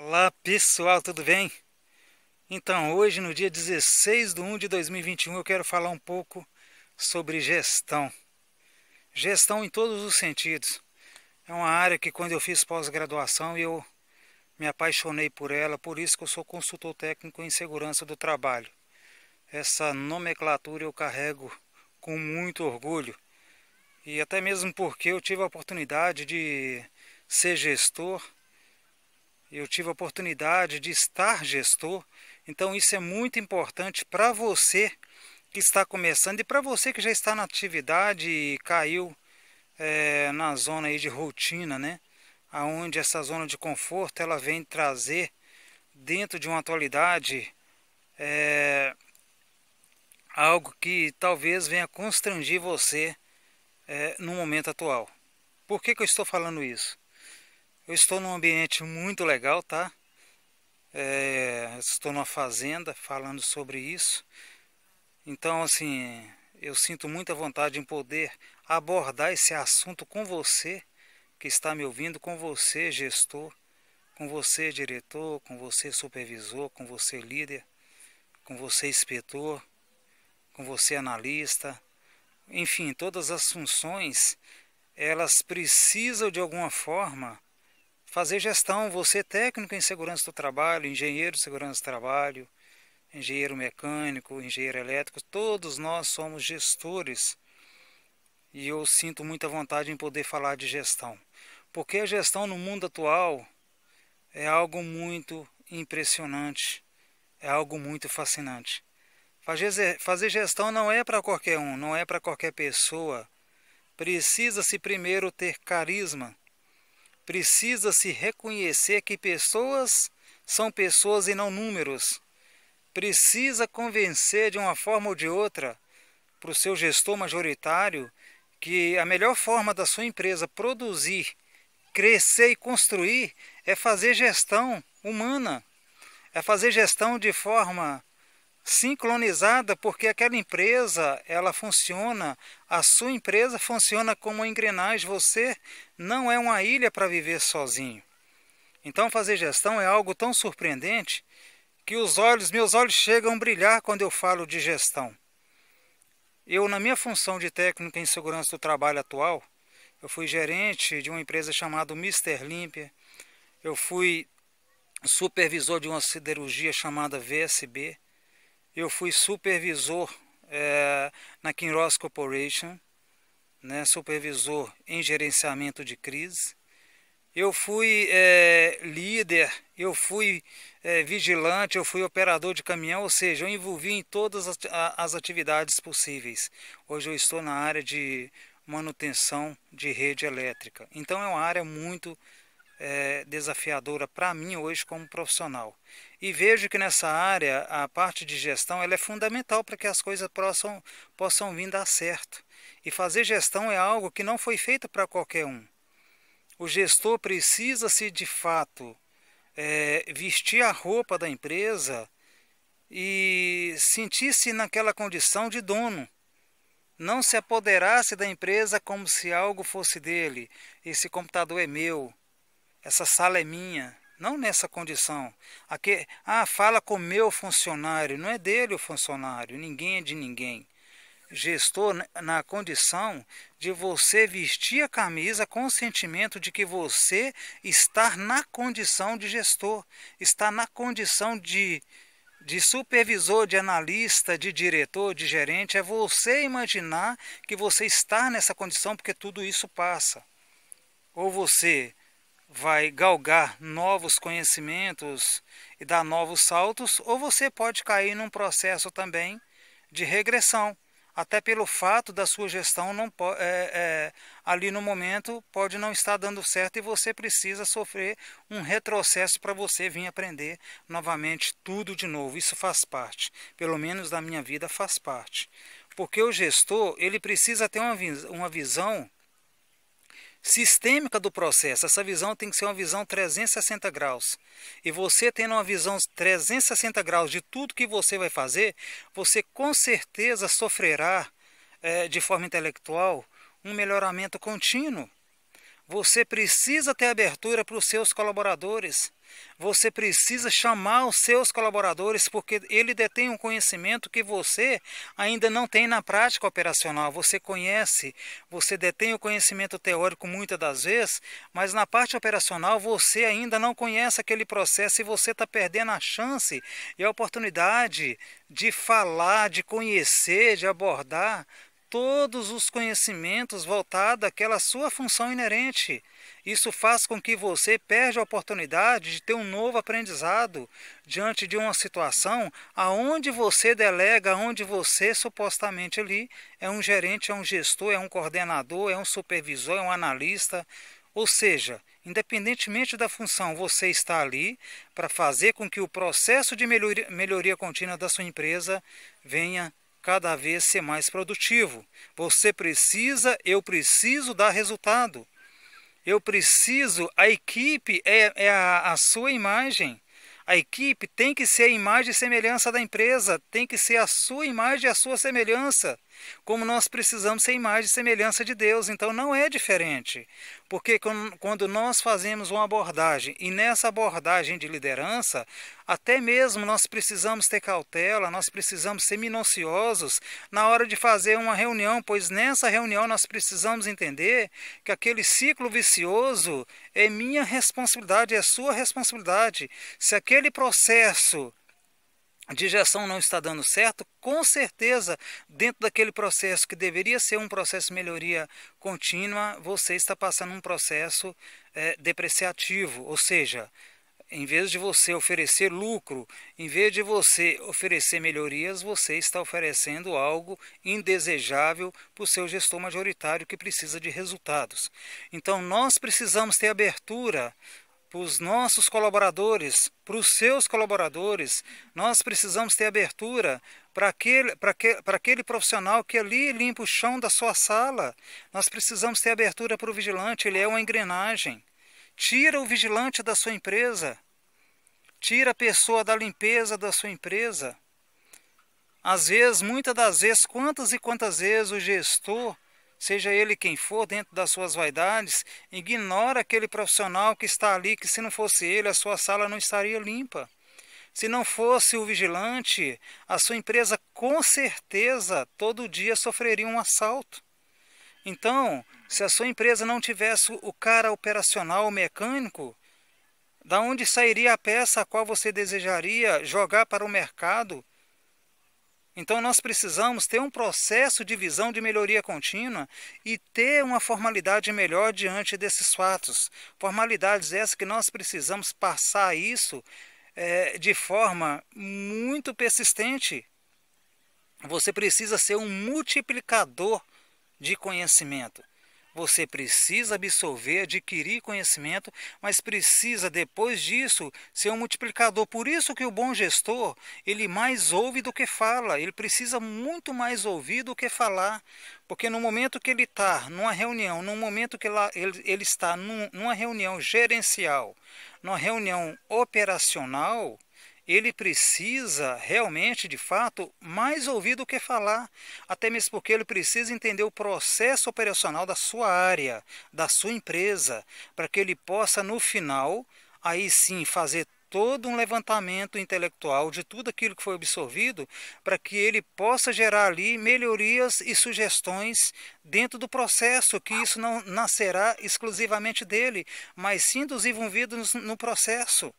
Olá pessoal, tudo bem? Então, hoje no dia 16 de 1 de 2021 eu quero falar um pouco sobre gestão. Gestão em todos os sentidos. É uma área que quando eu fiz pós-graduação eu me apaixonei por ela, por isso que eu sou consultor técnico em segurança do trabalho. Essa nomenclatura eu carrego com muito orgulho e até mesmo porque eu tive a oportunidade de ser gestor eu tive a oportunidade de estar gestor, então isso é muito importante para você que está começando e para você que já está na atividade e caiu é, na zona aí de rotina, né? Aonde essa zona de conforto ela vem trazer dentro de uma atualidade é, algo que talvez venha constrangir você é, no momento atual. Por que, que eu estou falando isso? Eu estou num ambiente muito legal, tá? É, estou numa fazenda falando sobre isso. Então, assim, eu sinto muita vontade em poder abordar esse assunto com você que está me ouvindo, com você, gestor, com você, diretor, com você, supervisor, com você, líder, com você, inspetor, com você, analista. Enfim, todas as funções, elas precisam de alguma forma fazer gestão, você técnico em segurança do trabalho, engenheiro de segurança do trabalho, engenheiro mecânico, engenheiro elétrico, todos nós somos gestores. E eu sinto muita vontade em poder falar de gestão, porque a gestão no mundo atual é algo muito impressionante, é algo muito fascinante. Fazer gestão não é para qualquer um, não é para qualquer pessoa. Precisa-se primeiro ter carisma Precisa se reconhecer que pessoas são pessoas e não números. Precisa convencer de uma forma ou de outra para o seu gestor majoritário que a melhor forma da sua empresa produzir, crescer e construir é fazer gestão humana, é fazer gestão de forma sincronizada porque aquela empresa ela funciona, a sua empresa funciona como uma engrenagem, você não é uma ilha para viver sozinho. Então fazer gestão é algo tão surpreendente que os olhos, meus olhos chegam a brilhar quando eu falo de gestão. Eu na minha função de técnico em segurança do trabalho atual, eu fui gerente de uma empresa chamada Mister Límpia. Eu fui supervisor de uma siderurgia chamada VSB eu fui supervisor é, na Kinross Corporation, né, supervisor em gerenciamento de crise. Eu fui é, líder, eu fui é, vigilante, eu fui operador de caminhão, ou seja, eu envolvi em todas as atividades possíveis. Hoje eu estou na área de manutenção de rede elétrica. Então é uma área muito é, desafiadora para mim hoje como profissional. E vejo que nessa área a parte de gestão ela é fundamental para que as coisas possam, possam vir dar certo. E fazer gestão é algo que não foi feito para qualquer um. O gestor precisa se de fato é, vestir a roupa da empresa e sentir-se naquela condição de dono não se apoderasse da empresa como se algo fosse dele. Esse computador é meu, essa sala é minha. Não nessa condição. Aqui, ah, fala com meu funcionário. Não é dele o funcionário. Ninguém é de ninguém. Gestor na condição de você vestir a camisa com o sentimento de que você está na condição de gestor, está na condição de, de supervisor, de analista, de diretor, de gerente. É você imaginar que você está nessa condição porque tudo isso passa. Ou você vai galgar novos conhecimentos e dar novos saltos, ou você pode cair num processo também de regressão, até pelo fato da sua gestão não é, é, ali no momento pode não estar dando certo e você precisa sofrer um retrocesso para você vir aprender novamente tudo de novo. Isso faz parte, pelo menos da minha vida faz parte, porque o gestor ele precisa ter uma, uma visão sistêmica do processo. Essa visão tem que ser uma visão 360 graus. E você tendo uma visão 360 graus de tudo que você vai fazer, você com certeza sofrerá é, de forma intelectual um melhoramento contínuo você precisa ter abertura para os seus colaboradores. Você precisa chamar os seus colaboradores porque ele detém um conhecimento que você ainda não tem na prática operacional. Você conhece, você detém o conhecimento teórico muitas das vezes, mas na parte operacional você ainda não conhece aquele processo e você está perdendo a chance e a oportunidade de falar, de conhecer, de abordar todos os conhecimentos voltados àquela sua função inerente. Isso faz com que você perde a oportunidade de ter um novo aprendizado diante de uma situação aonde você delega, onde você supostamente ali é um gerente, é um gestor, é um coordenador, é um supervisor, é um analista. Ou seja, independentemente da função, você está ali para fazer com que o processo de melhoria, melhoria contínua da sua empresa venha cada vez ser mais produtivo. Você precisa, eu preciso dar resultado. Eu preciso, a equipe é, é a, a sua imagem. A equipe tem que ser a imagem e semelhança da empresa, tem que ser a sua imagem e a sua semelhança. Como nós precisamos ser imagem e semelhança de Deus, então não é diferente. Porque quando nós fazemos uma abordagem e nessa abordagem de liderança, até mesmo nós precisamos ter cautela, nós precisamos ser minuciosos na hora de fazer uma reunião, pois nessa reunião nós precisamos entender que aquele ciclo vicioso é minha responsabilidade, é sua responsabilidade. Se aquele processo digestão não está dando certo, com certeza, dentro daquele processo que deveria ser um processo de melhoria contínua, você está passando um processo é, depreciativo, ou seja, em vez de você oferecer lucro, em vez de você oferecer melhorias, você está oferecendo algo indesejável para o seu gestor majoritário que precisa de resultados. Então, nós precisamos ter abertura para os nossos colaboradores, para os seus colaboradores. Nós precisamos ter abertura para aquele, para aquele, para aquele profissional que ali limpa o chão da sua sala. Nós precisamos ter abertura para o vigilante, ele é uma engrenagem. Tira o vigilante da sua empresa. Tira a pessoa da limpeza da sua empresa. Às vezes, muitas das vezes, quantas e quantas vezes o gestor seja ele quem for, dentro das suas vaidades, ignora aquele profissional que está ali, que se não fosse ele, a sua sala não estaria limpa. Se não fosse o vigilante, a sua empresa com certeza todo dia sofreria um assalto. Então, se a sua empresa não tivesse o cara operacional, o mecânico, da onde sairia a peça a qual você desejaria jogar para o mercado então nós precisamos ter um processo de visão de melhoria contínua e ter uma formalidade melhor diante desses fatos. Formalidades essas que nós precisamos passar isso é, de forma muito persistente. Você precisa ser um multiplicador de conhecimento. Você precisa absorver, adquirir conhecimento, mas precisa depois disso ser um multiplicador. Por isso que o bom gestor, ele mais ouve do que fala, ele precisa muito mais ouvir do que falar. Porque no momento que ele está numa reunião, no momento que ele, está numa reunião gerencial, numa reunião operacional, ele precisa realmente, de fato, mais ouvir do que falar, até mesmo porque ele precisa entender o processo operacional da sua área, da sua empresa, para que ele possa, no final, aí sim fazer todo um levantamento intelectual de tudo aquilo que foi absorvido, para que ele possa gerar ali melhorias e sugestões dentro do processo, que isso não nascerá exclusivamente dele, mas sim dos envolvidos no processo.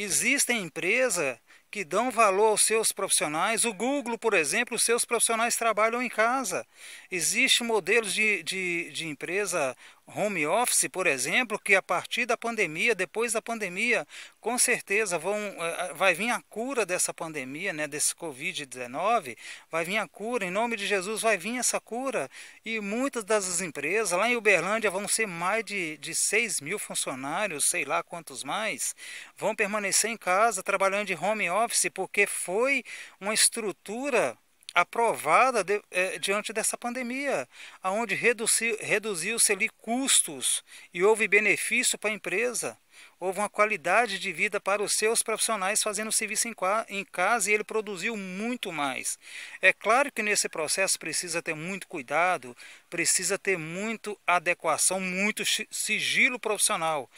Existem empresas que dão valor aos seus profissionais. O Google, por exemplo, os seus profissionais trabalham em casa. Existem modelos de, de, de empresa home office, por exemplo, que a partir da pandemia, depois da pandemia, com certeza vão, eh, eh, vai vir a cura dessa pandemia, né, desse Covid-19, vai vir a cura, em nome de Jesus vai vir essa cura. E muitas das empresas, lá em Uberlândia vão ser mais de, de 6 mil funcionários, sei lá quantos mais, vão permanecer em casa trabalhando de home office, porque foi uma estrutura aprovada de, eh, diante dessa pandemia, aonde reduziu, se ali custos e houve benefício para a empresa, houve uma qualidade de vida para os seus profissionais fazendo serviço em, em casa e ele produziu muito mais. É claro que nesse processo precisa ter muito cuidado, precisa ter muito adequação, muito sigilo profissional,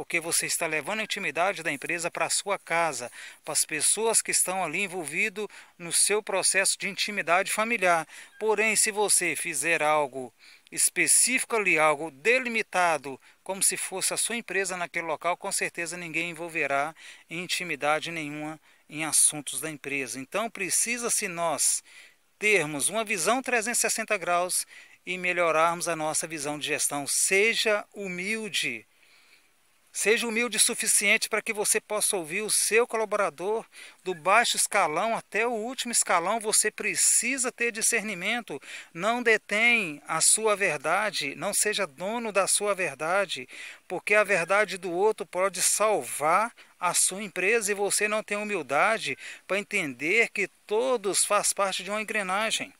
porque você está levando a intimidade da empresa para a sua casa, para as pessoas que estão ali envolvido no seu processo de intimidade familiar. Porém, se você fizer algo específico ali, algo delimitado, como se fosse a sua empresa naquele local, com certeza ninguém envolverá em intimidade nenhuma em assuntos da empresa. Então, precisa-se nós termos uma visão 360 graus e melhorarmos a nossa visão de gestão. Seja humilde. Seja humilde o suficiente para que você possa ouvir o seu colaborador do baixo escalão até o último escalão. Você precisa ter discernimento. Não detém a sua verdade, não seja dono da sua verdade, porque a verdade do outro pode salvar a sua empresa e você não tem humildade para entender que todos faz parte de uma engrenagem.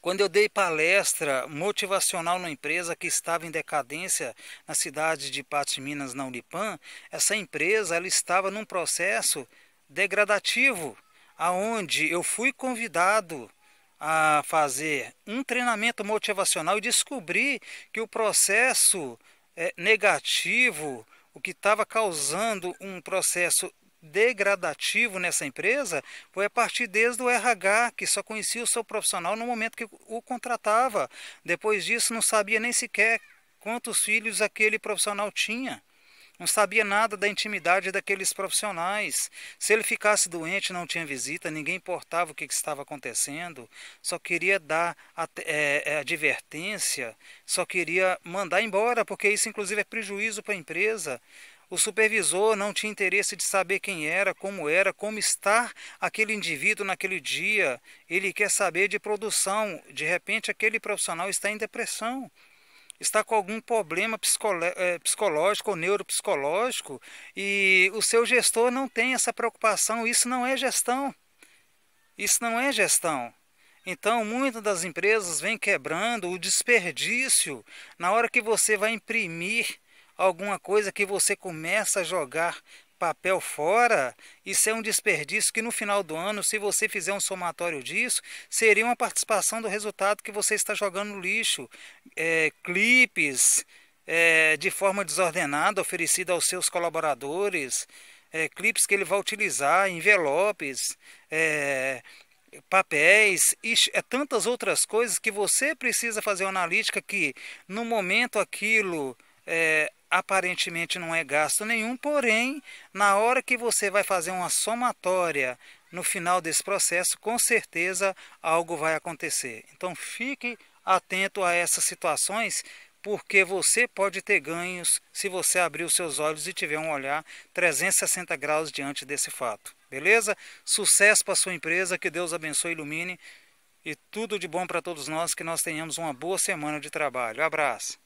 Quando eu dei palestra motivacional numa empresa que estava em decadência na cidade de Minas na Unipam, essa empresa ela estava num processo degradativo, aonde eu fui convidado a fazer um treinamento motivacional e descobri que o processo é, negativo, o que estava causando um processo degradativo nessa empresa foi a partir desde o RH, que só conhecia o seu profissional no momento que o contratava. Depois disso, não sabia nem sequer quantos filhos aquele profissional tinha. Não sabia nada da intimidade daqueles profissionais. Se ele ficasse doente, não tinha visita, ninguém importava o que, estava acontecendo, só queria dar a, é, é, advertência, só queria mandar embora, porque isso, inclusive, é prejuízo para a empresa. O supervisor não tinha interesse de saber quem era, como era, como está aquele indivíduo naquele dia. Ele quer saber de produção. De repente, aquele profissional está em depressão, está com algum problema eh, psicológico ou neuropsicológico e o seu gestor não tem essa preocupação. Isso não é gestão. Isso não é gestão. Então, muitas das empresas vêm quebrando o desperdício na hora que você vai imprimir alguma coisa que você começa a jogar papel fora, isso é um desperdício que no final do ano, se você fizer um somatório disso, seria uma participação do resultado que você está jogando no lixo. É, clipes é, de forma desordenada oferecida aos seus colaboradores, é, clipes que ele vai utilizar, envelopes, é, papéis e é tantas outras coisas que você precisa fazer uma analítica que no momento aquilo é, aparentemente não é gasto nenhum, porém, na hora que você vai fazer uma somatória no final desse processo, com certeza algo vai acontecer. Então fique atento a essas situações, porque você pode ter ganhos se você abrir os seus olhos e tiver um olhar 360 graus diante desse fato. Beleza? Sucesso para sua empresa, que Deus abençoe e ilumine e tudo de bom para todos nós, que nós tenhamos uma boa semana de trabalho. Abraço.